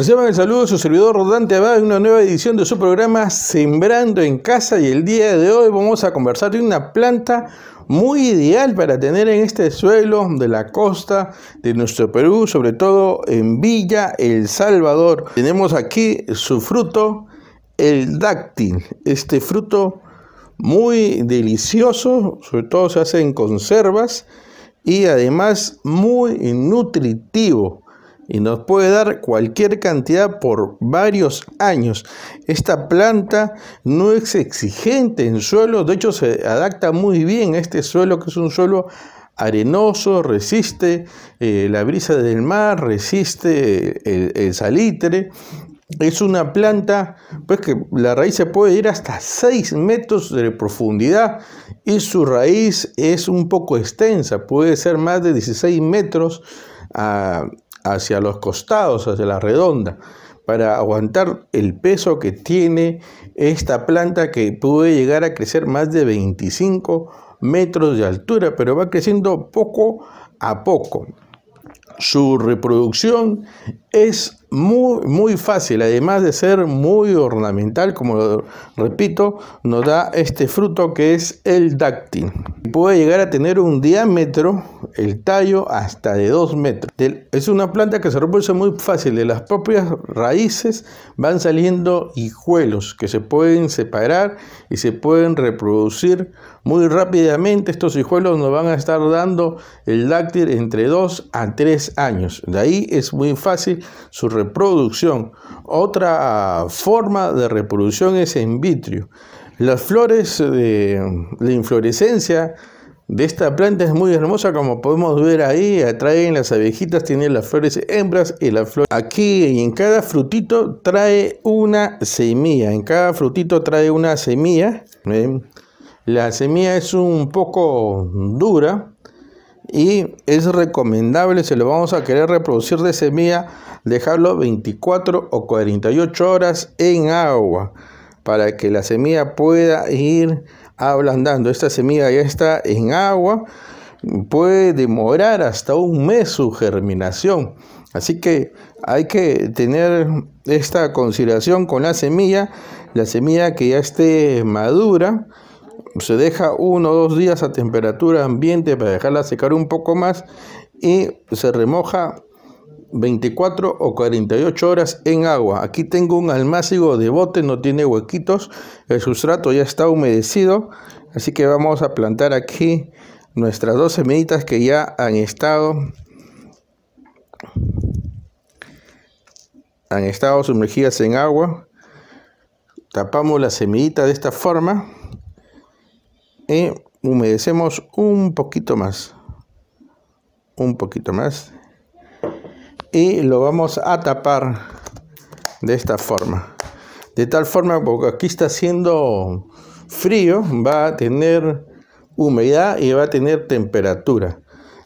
Reciban el saludo de su servidor Rodante Abad en una nueva edición de su programa Sembrando en Casa y el día de hoy vamos a conversar de una planta muy ideal para tener en este suelo de la costa de nuestro Perú, sobre todo en Villa El Salvador. Tenemos aquí su fruto, el dáctil, este fruto muy delicioso, sobre todo se hace en conservas y además muy nutritivo y nos puede dar cualquier cantidad por varios años. Esta planta no es exigente en suelo, de hecho se adapta muy bien a este suelo que es un suelo arenoso, resiste eh, la brisa del mar, resiste el, salitre, es una planta pues que la raíz se puede ir hasta 6 metros de profundidad y su raíz es un poco extensa, puede ser más de 16 metros hacia los costados, hacia la redonda, para aguantar el peso que tiene esta planta que puede llegar a crecer más de 25 metros de altura, pero va creciendo poco a poco. Su reproducción es muy, muy fácil, además de ser muy ornamental, como lo repito, nos da este fruto que es el dáctil. Puede llegar a tener un diámetro el tallo hasta de 2 metros. Es una planta que se reproduce muy fácil, de las propias raíces van saliendo hijuelos que se pueden separar y se pueden reproducir muy rápidamente. Estos hijuelos nos van a estar dando el lácteo entre 2 a 3 años. De ahí es muy fácil su reproducción. Otra forma de reproducción es en vitrio. Las flores de la inflorescencia de esta planta es muy hermosa como podemos ver ahí, atraen las abejitas, tiene las flores hembras y la flor aquí y en cada frutito trae una semilla, en cada frutito trae una semilla, la semilla es un poco dura y es recomendable, si lo vamos a querer reproducir de semilla, dejarlo 24 o 48 horas en agua para que la semilla pueda ir ablandando. Esta semilla ya está en agua, puede demorar hasta un mes su germinación. Así que hay que tener esta consideración con la semilla. La semilla que ya esté madura se deja uno o dos días a temperatura ambiente para dejarla secar un poco más y se remoja 24 o 48 horas en agua. Aquí tengo un almácigo de bote, no tiene huequitos, el sustrato ya está humedecido, así que vamos a plantar aquí nuestras dos semillitas que ya han estado han estado sumergidas en agua. Tapamos la semillita de esta forma y humedecemos un poquito más. Un poquito más y lo vamos a tapar de esta forma de tal forma porque aquí está haciendo frío va a tener humedad y va a tener temperatura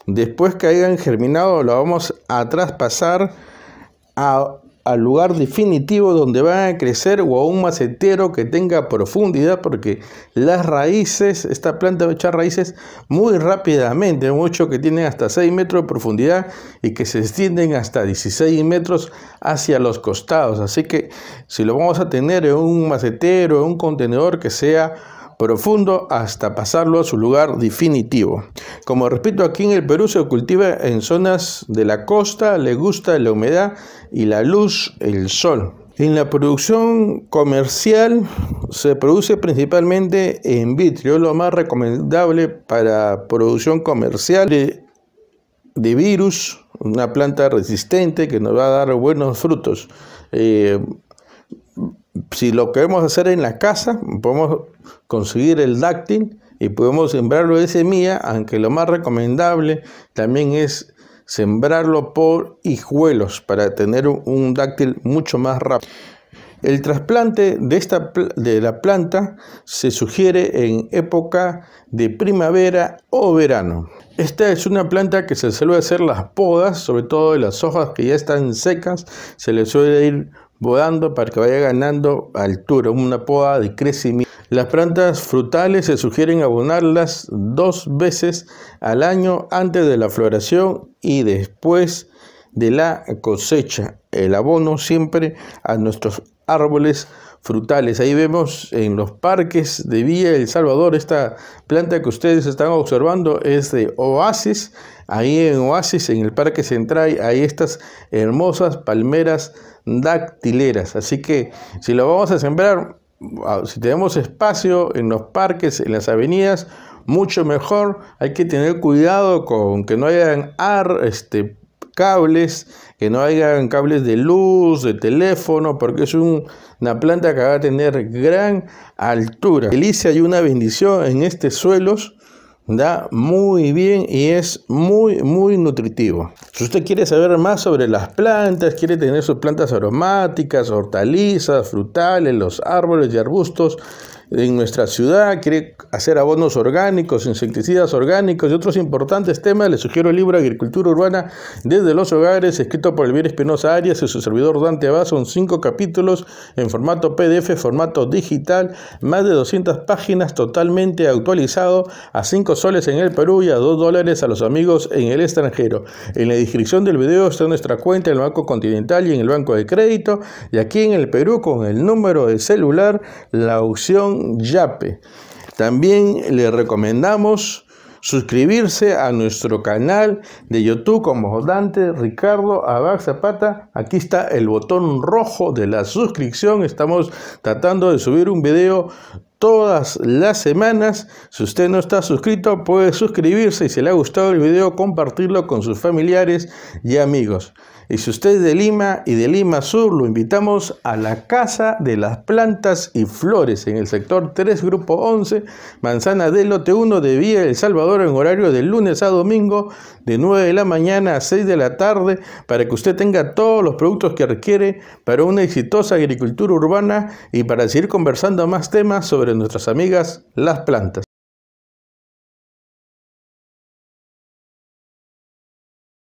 después que hayan germinado lo vamos a traspasar a al lugar definitivo donde van a crecer o a un macetero que tenga profundidad porque las raíces, esta planta va a echar raíces muy rápidamente, mucho que tienen hasta 6 metros de profundidad y que se extienden hasta 16 metros hacia los costados. Así que si lo vamos a tener en un macetero, en un contenedor que sea profundo hasta pasarlo a su lugar definitivo. Como repito, aquí en el Perú se cultiva en zonas de la costa, le gusta la humedad y la luz, el sol. En la producción comercial se produce principalmente en vitrio, lo más recomendable para producción comercial de, virus, una planta resistente que nos va a dar buenos frutos. Eh, si lo queremos hacer en la casa, podemos conseguir el dáctil y podemos sembrarlo de semilla, aunque lo más recomendable también es sembrarlo por hijuelos para tener un dáctil mucho más rápido. El trasplante de, esta, de la planta se sugiere en época de primavera o verano. Esta es una planta que se suele hacer las podas, sobre todo de las hojas que ya están secas, se les suele ir bodando para que vaya ganando altura, una poda de crecimiento. Las plantas frutales se sugieren abonarlas dos veces al año antes de la floración y después de la cosecha. El abono siempre a nuestros árboles frutales. Ahí vemos en los parques de Villa El Salvador, esta planta que ustedes están observando es de Oasis. Ahí en Oasis, en el Parque Central, hay estas hermosas palmeras dactileras. Así que si lo vamos a sembrar, ah, si tenemos espacio en los parques, en las avenidas, mucho mejor. Hay que tener cuidado con que no hayan ar, este, cables, que no hayan cables de luz, de teléfono, porque es una planta que va a tener gran altura. elise y una bendición en estos suelos. Da muy bien y es muy, muy nutritivo. Si usted quiere saber más sobre las plantas, quiere tener sus plantas aromáticas, hortalizas, frutales, los árboles y arbustos, en nuestra ciudad, quiere hacer abonos orgánicos, insecticidas orgánicos y otros importantes temas, le sugiero el libro Agricultura Urbana desde los hogares, escrito por Elvira Espinosa Arias y su servidor Dante Abad. Son cinco capítulos en formato PDF, formato digital, más de 200 páginas totalmente actualizado a 5 soles en el Perú y a 2 dólares a los amigos en el extranjero. En la descripción del video está nuestra cuenta en el Banco Continental y en el Banco de Crédito y aquí en el Perú con el número de celular, la opción Yape. También le recomendamos suscribirse a nuestro canal de YouTube como Dante Ricardo Abad Zapata. Aquí está el botón rojo de la suscripción. Estamos tratando de subir un video todas las semanas. Si usted no está suscrito, puede suscribirse y si le ha gustado el video, compartirlo con sus familiares y amigos. Y si usted es de Lima y de Lima Sur, lo invitamos a la Casa de las Plantas y Flores en el sector 3, grupo 11, Manzana del Lote 1 de Vía El Salvador en horario de lunes a domingo de 9 de la mañana a 6 de la tarde para que usted tenga todos los productos que requiere para una exitosa agricultura urbana y para seguir conversando más temas sobre nuestras amigas las plantas.